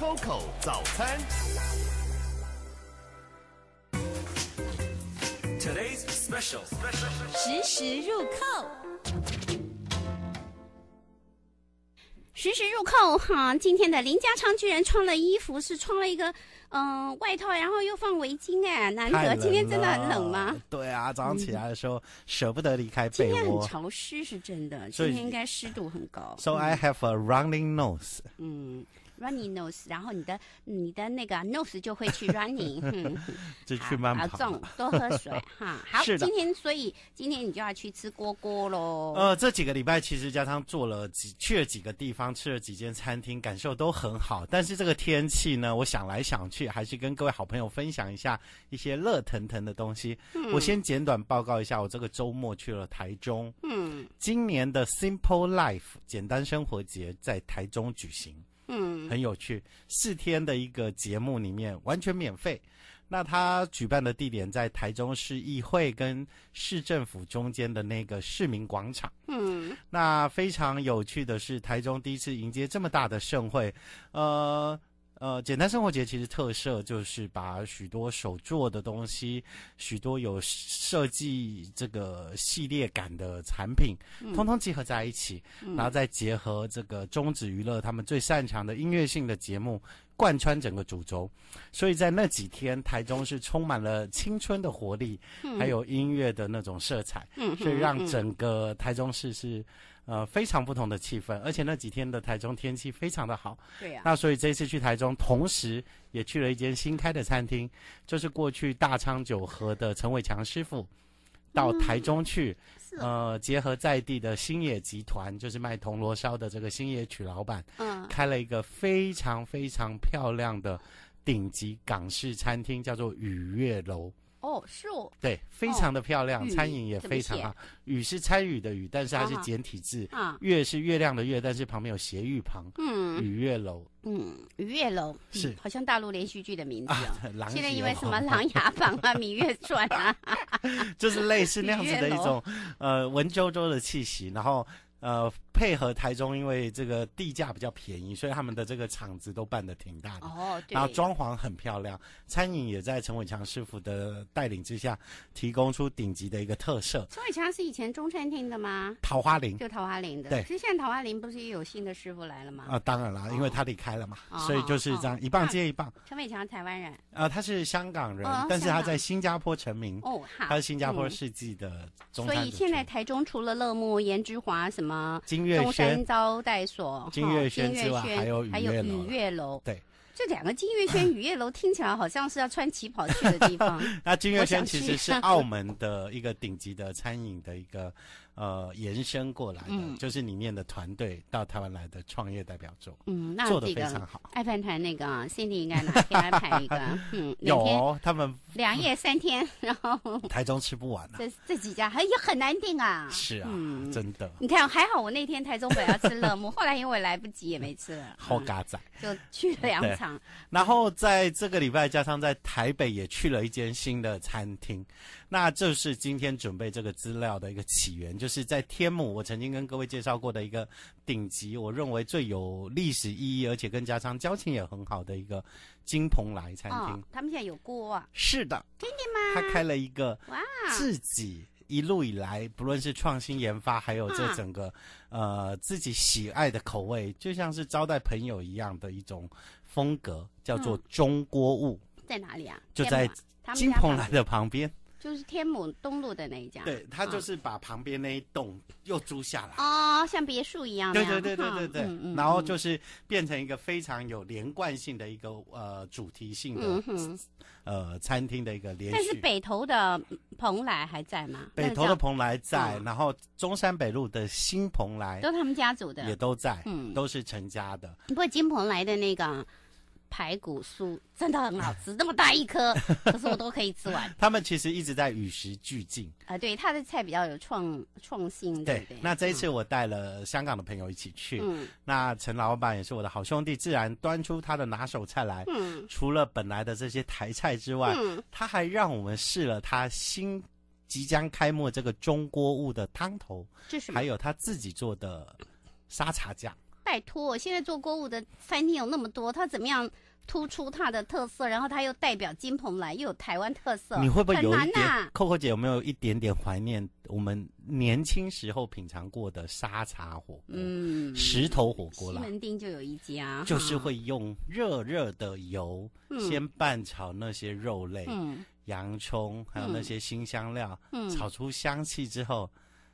c o c o 早餐，Today's special，时时入扣，实时入扣哈！今天的林家昌居然穿了衣服，是穿了一个嗯外套，然后又放围巾哎，难得今天真的很冷吗？对啊，早上起来的时候舍不得离开被窝。今天很潮湿是真的，今天应该湿度很高。So I have a running nose。嗯。Running nose，然后你的你的那个 nose 就会去 running，嗯，就去慢跑，多喝水哈。好，今天所以今天你就要去吃锅锅喽。呃，这几个礼拜其实加上做了几去了几个地方，吃了几间餐厅，感受都很好。但是这个天气呢，我想来想去，还是跟各位好朋友分享一下一些热腾腾的东西。我先简短报告一下，我这个周末去了台中。嗯，今年的 Simple Life 简单生活节在台中举行。嗯，很有趣。四天的一个节目里面完全免费，那他举办的地点在台中市议会跟市政府中间的那个市民广场。嗯，那非常有趣的是，台中第一次迎接这么大的盛会，呃。呃，简单生活节其实特色就是把许多手做的东西、许多有设计这个系列感的产品，通通集合在一起，然后再结合这个中止娱乐他们最擅长的音乐性的节目。贯穿整个主轴，所以在那几天，台中是充满了青春的活力，还有音乐的那种色彩，所以让整个台中市是呃非常不同的气氛。而且那几天的台中天气非常的好，对呀。那所以这次去台中，同时也去了一间新开的餐厅，就是过去大昌酒和的陈伟强师傅。到台中去，呃，结合在地的星野集团，就是卖铜锣烧的这个星野曲老板，嗯，开了一个非常非常漂亮的顶级港式餐厅，叫做雨月楼。哦，是哦，对，非常的漂亮，餐饮也非常好。雨是参与的雨，但是它是简体字啊。月是月亮的月，但是旁边有斜玉旁。嗯，雨月楼。嗯，雨月楼是好像大陆连续剧的名字啊。现在因为什么《琅琊榜》啊，《芈月传》啊，就是类似那样子的一种呃文绉绉的气息，然后。呃，配合台中，因为这个地价比较便宜，所以他们的这个厂子都办的挺大的。哦，对。然后装潢很漂亮，餐饮也在陈伟强师傅的带领之下，提供出顶级的一个特色。陈伟强是以前中餐厅的吗？桃花林就桃花林的。对。其实现在桃花林不是也有新的师傅来了吗？啊，当然啦，因为他离开了嘛，所以就是这样一棒接一棒。陈伟强台湾人？啊，他是香港人，但是他在新加坡成名。哦，好。他是新加坡世纪的中餐所以现在台中除了乐慕、颜之华什么？金东山招待所，金月轩，还有还有雨月楼。对，这两个金月轩、雨月楼听起来好像是要穿旗袍去的地方。那金月轩其实是澳门的一个顶级的餐饮的一个。呃，延伸过来的，就是里面的团队到台湾来的创业代表作，嗯，做的非常好。爱饭团那个啊，Cindy 应该拿给他排一个，有他们两夜三天，然后台中吃不完了。这这几家还也很难订啊，是啊，真的。你看还好，我那天台中本来要吃乐木，后来因为来不及也没吃了。好嘎仔，就去了两场。然后在这个礼拜，加上在台北也去了一间新的餐厅。那就是今天准备这个资料的一个起源，就是在天母，我曾经跟各位介绍过的一个顶级，我认为最有历史意义而且跟家乡交情也很好的一个金蓬莱餐厅。哦，他们现在有锅。啊？是的。真的吗？他开了一个。哇。自己一路以来，不论是创新研发，还有这整个呃自己喜爱的口味，就像是招待朋友一样的一种风格，叫做中锅物。在哪里啊？就在金鹏莱的旁边。就是天母东路的那一家，对他就是把旁边那一栋又租下来，哦，像别墅一样对对对对对对，然后就是变成一个非常有连贯性的一个呃主题性的呃餐厅的一个连续。但是北头的蓬莱还在吗？北头的蓬莱在，然后中山北路的新蓬莱都他们家族的，也都在，都是陈家的。不过金蓬莱的那个。排骨酥真的很好吃，这么大一颗，可是我都可以吃完。他们其实一直在与时俱进。啊，对，他的菜比较有创创新对对，那这一次我带了香港的朋友一起去，那陈老板也是我的好兄弟，自然端出他的拿手菜来。嗯，除了本来的这些台菜之外，他还让我们试了他新即将开幕这个中锅物的汤头，这是还有他自己做的沙茶酱。拜托，现在做购物的餐厅有那么多，他怎么样突出他的特色？然后他又代表金鹏来，又有台湾特色，你会不会有一点？coco 姐有没有一点点怀念我们年轻时候品尝过的沙茶火锅？嗯，石头火锅啦，西门町就有一家，就是会用热热的油先拌炒那些肉类、洋葱，还有那些辛香料，炒出香气之后。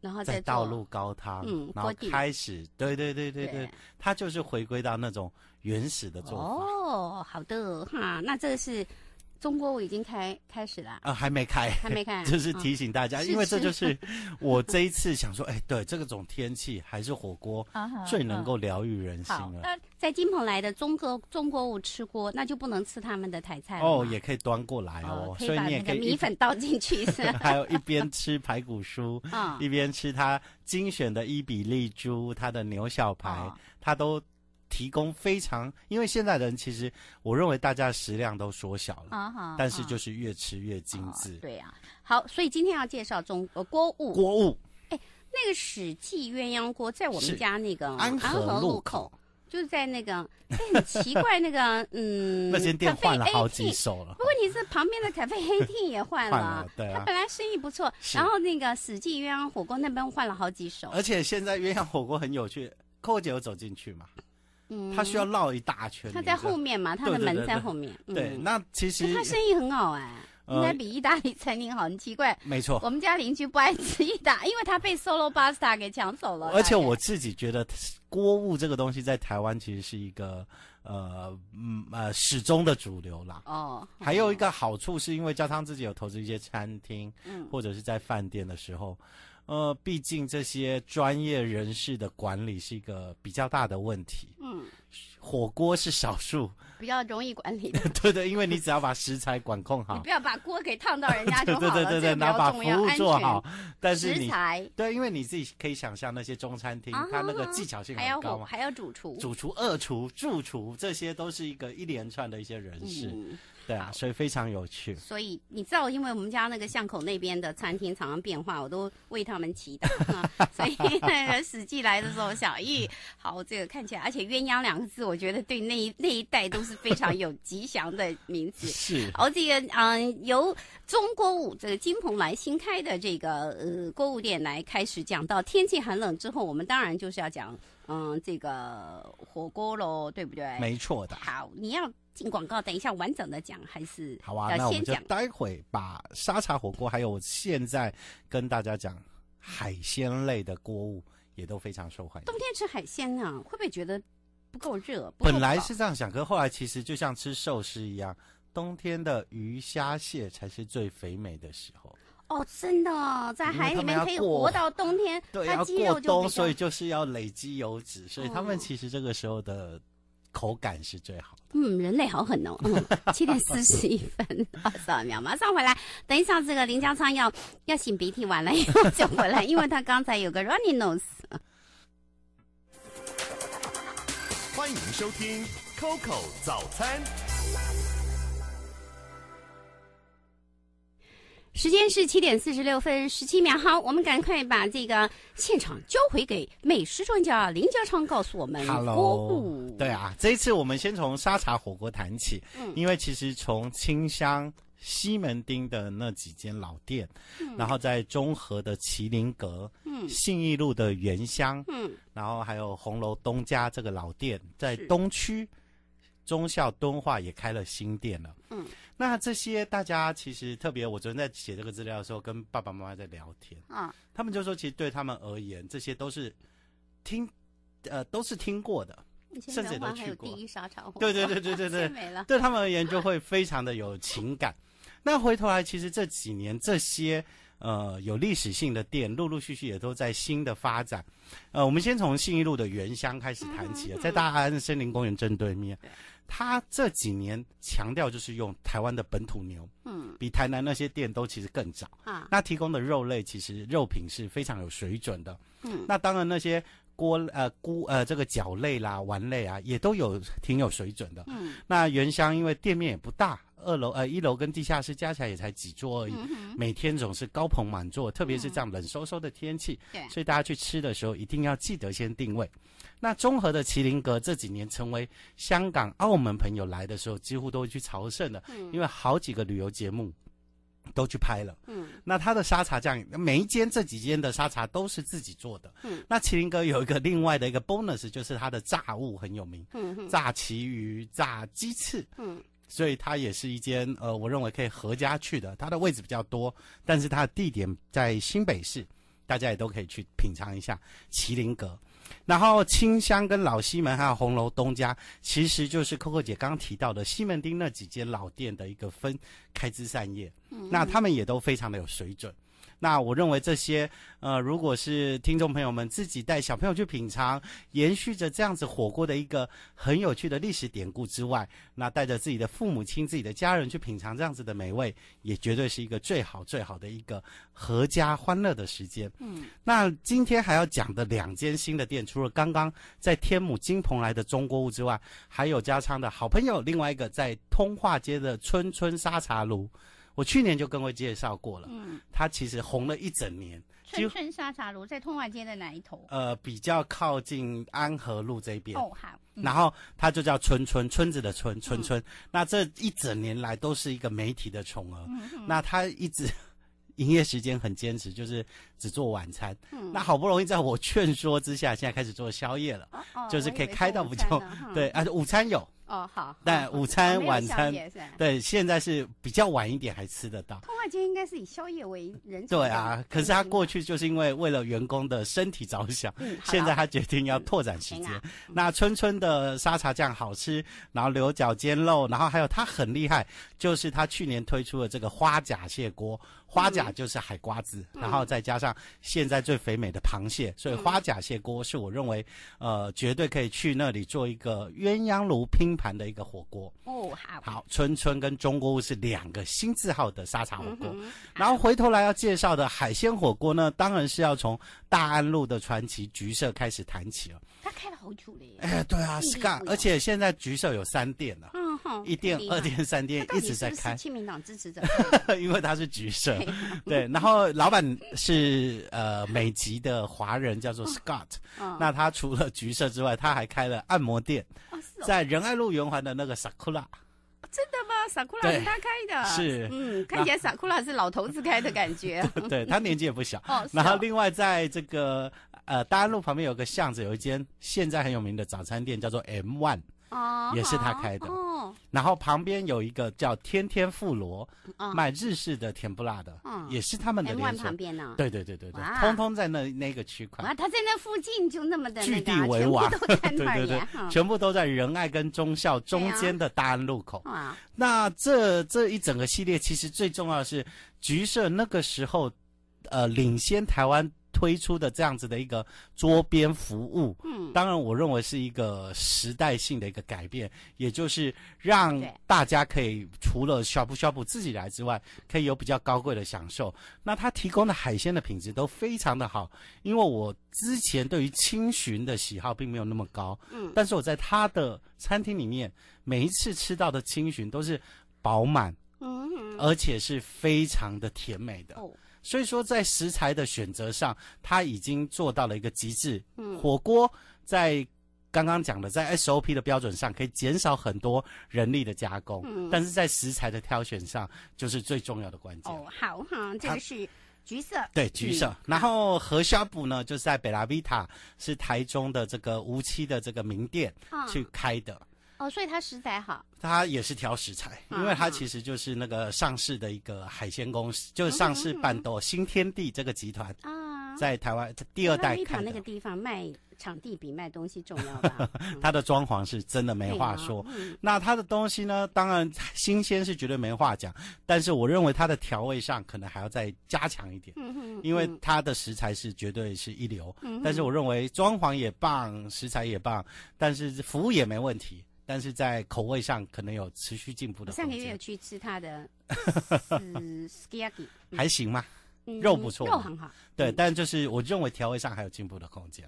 然后再倒入高汤，然后开始，对对对对对，它就是回归到那种原始的做法。哦，好的哈，那这是。中国舞已经开开始了啊，还没开，还没开，就是提醒大家，因为这就是 我这一次想说，哎，对，这个种天气还是火锅最能够疗愈人心了。在金鹏来的中国中国舞吃锅，那就不能吃他们的台菜哦，也可以端过来哦，所以你也可以米粉倒进去是 还有一边吃排骨酥，一边吃他精选的伊比利猪，他的牛小排，他都。提供非常，因为现在人其实，我认为大家食量都缩小了，但是就是越吃越精致。对呀，好，所以今天要介绍中呃锅物锅物，哎，那个《史记鸳鸯锅》在我们家那个安河路口，就是在那个很奇怪那个 嗯，那间店换了好几手了。不过你是旁边的咖啡黑厅也换了，对、他本来生意不错，然后那个《史记鸳鸯火锅》那边换了好几手。而且现在鸳鸯火锅很有趣，扣有走进去吗？他需要绕一大圈。他在后面嘛，他的门在后面。对，那其实他生意很好哎，应该比意大利餐厅好。很奇怪，没错。我们家邻居不爱吃意大，因为他被 Solo Pasta 给抢走了。而且我自己觉得，锅物这个东西在台湾其实是一个呃嗯呃始终的主流啦。哦。还有一个好处是因为加上自己有投资一些餐厅，嗯，或者是在饭店的时候，呃，毕竟这些专业人士的管理是一个比较大的问题。Hmm. 火锅是少数，比较容易管理。对对，因为你只要把食材管控好，你不要把锅给烫到人家 就好了。对对对对，后把服务做好，但是你对，因为你自己可以想象那些中餐厅，它那个技巧性很高嘛，还要主厨、主厨、二厨、助厨，这些都是一个一连串的一些人士。对啊，所以非常有趣。所以你知道，因为我们家那个巷口那边的餐厅常常变化，我都为他们祈祷。所以那个四季来的时候，小玉好这个看起来，而且鸳鸯两。字我觉得对那一那一代都是非常有吉祥的名字。是，哦，这个嗯，由中国舞这个金鹏来新开的这个呃购物店来开始讲到天气寒冷之后，我们当然就是要讲嗯这个火锅喽，对不对？没错的。好，你要进广告，等一下完整的讲还是？好啊，那我们就待会把沙茶火锅，还有现在跟大家讲海鲜类的锅物也都非常受欢迎。冬天吃海鲜呢，会不会觉得？不够热，本来是这样想，可后来其实就像吃寿司一样，冬天的鱼虾蟹才是最肥美的时候。哦，真的，在海里面可以活到冬天，它过冬，所以就是要累积油脂，所以他们其实这个时候的口感是最好。嗯，人类好狠哦！七点四十一分二十秒，马上回来。等一下，这个林家昌要要擤鼻涕完了以后就回来，因为他刚才有个 running nose。欢迎收听 Coco 早餐。时间是七点四十六分十七秒。好，我们赶快把这个现场交回给美食专家林家昌，告诉我们。Hello，对啊，这一次我们先从沙茶火锅谈起。嗯，因为其实从清香。西门町的那几间老店，嗯，然后在中和的麒麟阁，嗯，信义路的原乡，嗯，然后还有红楼东家这个老店，在东区，中校敦化也开了新店了，嗯，那这些大家其实特别，我昨天在写这个资料的时候，跟爸爸妈妈在聊天，啊，他们就说，其实对他们而言，这些都是听，呃，都是听过的，甚至都去过，对对对对对对，对他们而言就会非常的有情感。那回头来，其实这几年这些呃有历史性的店，陆陆续续也都在新的发展。呃，我们先从信义路的原香开始谈起啊，在大安森林公园正对面，它这几年强调就是用台湾的本土牛，嗯，比台南那些店都其实更早啊。那提供的肉类其实肉品是非常有水准的，嗯。那当然那些锅呃菇呃这个角类啦丸类啊，也都有挺有水准的，嗯。那原香因为店面也不大。二楼呃，一楼跟地下室加起来也才几桌而已，每天总是高朋满座，特别是这样冷飕飕的天气，所以大家去吃的时候一定要记得先定位。那中和的麒麟阁这几年成为香港、澳门朋友来的时候几乎都会去朝圣的，因为好几个旅游节目都去拍了。嗯，那他的沙茶酱，每一间这几间的沙茶都是自己做的。嗯，那麒麟阁有一个另外的一个 bonus 就是它的炸物很有名，炸旗鱼、炸鸡翅。嗯。所以它也是一间，呃，我认为可以合家去的。它的位置比较多，但是它的地点在新北市，大家也都可以去品尝一下麒麟阁。然后清香跟老西门还有红楼东家，其实就是 Coco 姐刚刚提到的西门町那几间老店的一个分开枝散叶。嗯，那他们也都非常的有水准。那我认为这些，呃，如果是听众朋友们自己带小朋友去品尝，延续着这样子火锅的一个很有趣的历史典故之外，那带着自己的父母亲、自己的家人去品尝这样子的美味，也绝对是一个最好最好的一个合家欢乐的时间。嗯，那今天还要讲的两间新的店，除了刚刚在天母金鹏来的中国屋之外，还有家昌的好朋友，另外一个在通化街的春春沙茶炉。我去年就跟我介绍过了，嗯，他其实红了一整年。春春沙茶炉在通化街的哪一头？呃，比较靠近安和路这边。哦，好。然后它就叫春春，村子的春，春春。那这一整年来都是一个媒体的宠儿。那他一直 营业时间很坚持，就是只做晚餐。那好不容易在我劝说之下，现在开始做宵夜了，就是可以开到不中。对，啊，午餐有。哦，好，但午餐、晚餐，对，现在是比较晚一点还吃得到。通化街应该是以宵夜为人对啊。可是他过去就是因为为了员工的身体着想，现在他决定要拓展时间。那春春的沙茶酱好吃，然后牛角煎肉，然后还有他很厉害，就是他去年推出的这个花甲蟹锅。花甲就是海瓜子，然后再加上现在最肥美的螃蟹，所以花甲蟹锅是我认为，呃，绝对可以去那里做一个鸳鸯炉拼盘的一个火锅。哦，好，好，春春跟钟国屋是两个新字号的沙茶火锅，然后回头来要介绍的海鲜火锅呢，当然是要从大安路的传奇橘色开始谈起了。他开了好久了。哎，对啊，是啊，而且现在橘色有三店了。一店、二店、三店一直在开。清明党支持者，因为他是橘色，对。然后老板是呃美籍的华人，叫做 Scott。那他除了橘色之外，他还开了按摩店，在仁爱路圆环的那个 Sakura。真的吗？Sakura 他开的，是。嗯，看起来 Sakura 是老头子开的感觉。对他年纪也不小。哦。然后另外在这个呃大安路旁边有个巷子，有一间现在很有名的早餐店，叫做 M One。哦，也是他开的哦。然后旁边有一个叫天天富罗，卖日式的甜不辣的，也是他们的连锁。旁边呢？对对对对对，通通在那那个区块。他在那附近就那么的聚地为王，对对对，全部都在仁爱跟忠孝中间的大安路口。啊，那这这一整个系列其实最重要是橘色那个时候，呃，领先台湾。推出的这样子的一个桌边服务，嗯，当然我认为是一个时代性的一个改变，也就是让大家可以除了 shop shop 自己来之外，可以有比较高贵的享受。那他提供的海鲜的品质都非常的好，因为我之前对于清巡的喜好并没有那么高，嗯，但是我在他的餐厅里面每一次吃到的青巡都是饱满，嗯，而且是非常的甜美的。所以说，在食材的选择上，他已经做到了一个极致。嗯，火锅在刚刚讲的，在 SOP 的标准上，可以减少很多人力的加工，嗯、但是在食材的挑选上，就是最重要的关键。哦，好哈，这个是橘色，对橘色。然后何小补呢，就是在北拉维塔，是台中的这个无期的这个名店去开的。哦，所以它食材好，它也是挑食材，因为它其实就是那个上市的一个海鲜公司，就是上市半斗新天地这个集团啊，在台湾第二代开那个地方卖场地比卖东西重要吧？它的装潢是真的没话说，那它的东西呢，当然新鲜是绝对没话讲，但是我认为它的调味上可能还要再加强一点，因为它的食材是绝对是一流，但是我认为装潢也棒，食材也棒，但是服务也没问题。但是在口味上可能有持续进步的上个月有去吃他的，还行吗？肉不错，肉很好，对，但就是我认为调味上还有进步的空间。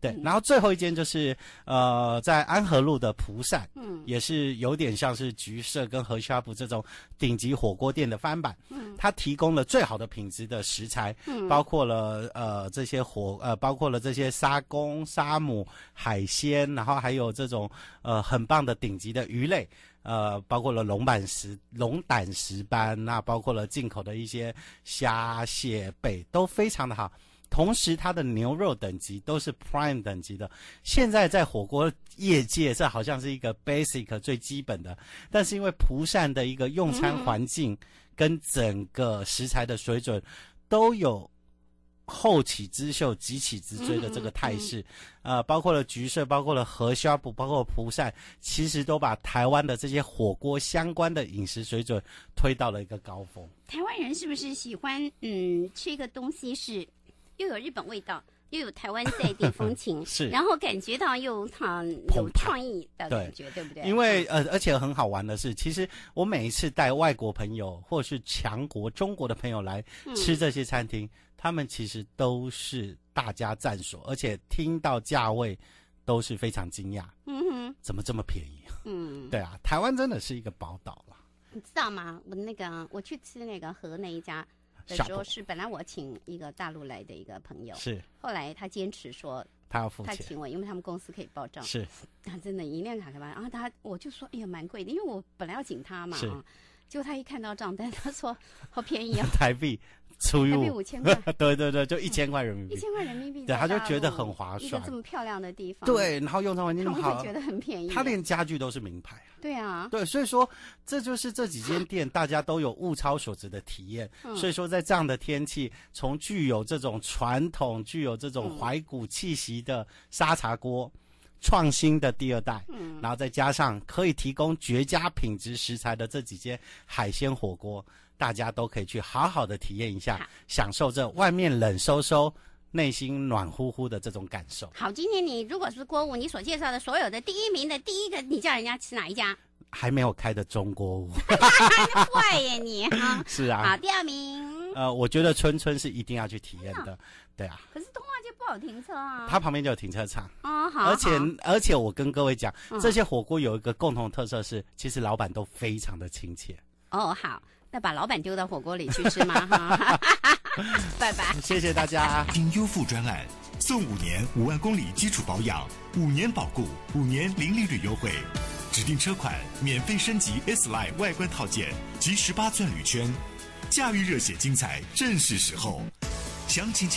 对，然后最后一间就是呃，在安和路的蒲善，嗯，也是有点像是橘色跟和尚府这种顶级火锅店的翻版。嗯，它提供了最好的品质的食材，嗯，包括了呃这些火呃包括了这些沙公沙母海鲜，然后还有这种呃很棒的顶级的鱼类。呃，包括了龙板石、龙胆石斑，那包括了进口的一些虾、蟹、贝都非常的好。同时，它的牛肉等级都是 Prime 等级的。现在在火锅业界，这好像是一个 Basic 最基本的。但是因为蒲扇的一个用餐环境跟整个食材的水准都有。后起之秀、急起直追的这个态势，呃，包括了橘色，包括了河虾不包括蒲扇，其实都把台湾的这些火锅相关的饮食水准推到了一个高峰。台湾人是不是喜欢嗯吃一个东西是又有日本味道，又有台湾在地风情，是，然后感觉到又很有创意的感觉，对不对？因为呃，而且很好玩的是，其实我每一次带外国朋友或是强国中国的朋友来吃这些餐厅。他们其实都是大家赞所，而且听到价位都是非常惊讶。嗯哼，怎么这么便宜？嗯，对啊，台湾真的是一个宝岛了。你知道吗？我那个我去吃那个河那一家的时候，是本来我请一个大陆来的一个朋友，是后来他坚持说他要付钱，他请我，因为他们公司可以报账。是，他真的银联卡开嘛？然后他我就说，哎呀，蛮贵的，因为我本来要请他嘛啊，结果他一看到账单，他说好便宜啊，台币。出入 对对对，就一千块人民币，一千块人民币，对，他就觉得很划算。这么漂亮的地方，对，然后用餐环境好，他觉得很便宜。他连家具都是名牌，对啊，对，所以说这就是这几间店大家都有物超所值的体验。所以说在这样的天气，从具有这种传统、具有这种怀古气息的沙茶锅，创新的第二代，嗯，然后再加上可以提供绝佳品质食材的这几间海鲜火锅。大家都可以去好好的体验一下，享受这外面冷飕飕、内心暖乎乎的这种感受。好，今天你如果是锅物，你所介绍的所有的第一名的第一个，你叫人家吃哪一家？还没有开的中国哈，怪 呀你哈！是啊。好，第二名。呃，我觉得春春是一定要去体验的。对啊。可是通化街不好停车啊。它旁边就有停车场。哦好。而且而且，我跟各位讲，这些火锅有一个共同特色是，其实老板都非常的亲切。哦好。再把老板丢到火锅里去吃吗？哈，拜拜，谢谢大家。听优抚专案，送五年五万公里基础保养，五年保固，五年零利率优惠，指定车款免费升级 S Line 外观套件及十八寸铝圈，驾驭热血精彩，正是时候。详情。